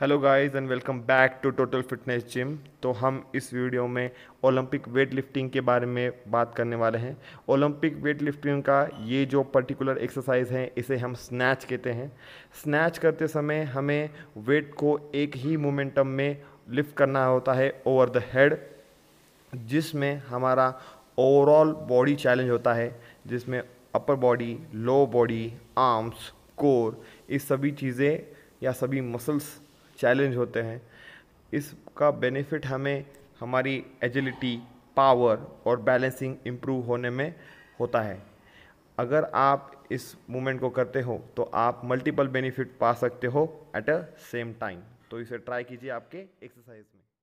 hello guys and welcome back to total fitness gym तो हम इस वीडियो में ओलंपिक वेट लिफ्टिंग के बारे में बात करने वाले हैं ओलंपिक वेट लिफ्टिंग का ये जो पर्टिकुलर एक्सरसाइज है इसे हम स्नैच कहते हैं स्नैच करते समय हमें वेट को एक ही मोमेंटम में लिफ्ट करना होता है ओवर द हेड जिसमें हमारा ओवरऑल बॉडी चैलेंज होता है जिसमें upper body lower body arms core इस सभी चीज़ें या सभी मसल्स चैलेंज होते हैं इसका बेनिफिट हमें हमारी एजिलिटी पावर और बैलेंसिंग इम्प्रूव होने में होता है अगर आप इस मूवमेंट को करते हो तो आप मल्टीपल बेनिफिट पा सकते हो एट अ सेम टाइम तो इसे ट्राई कीजिए आपके एक्सरसाइज में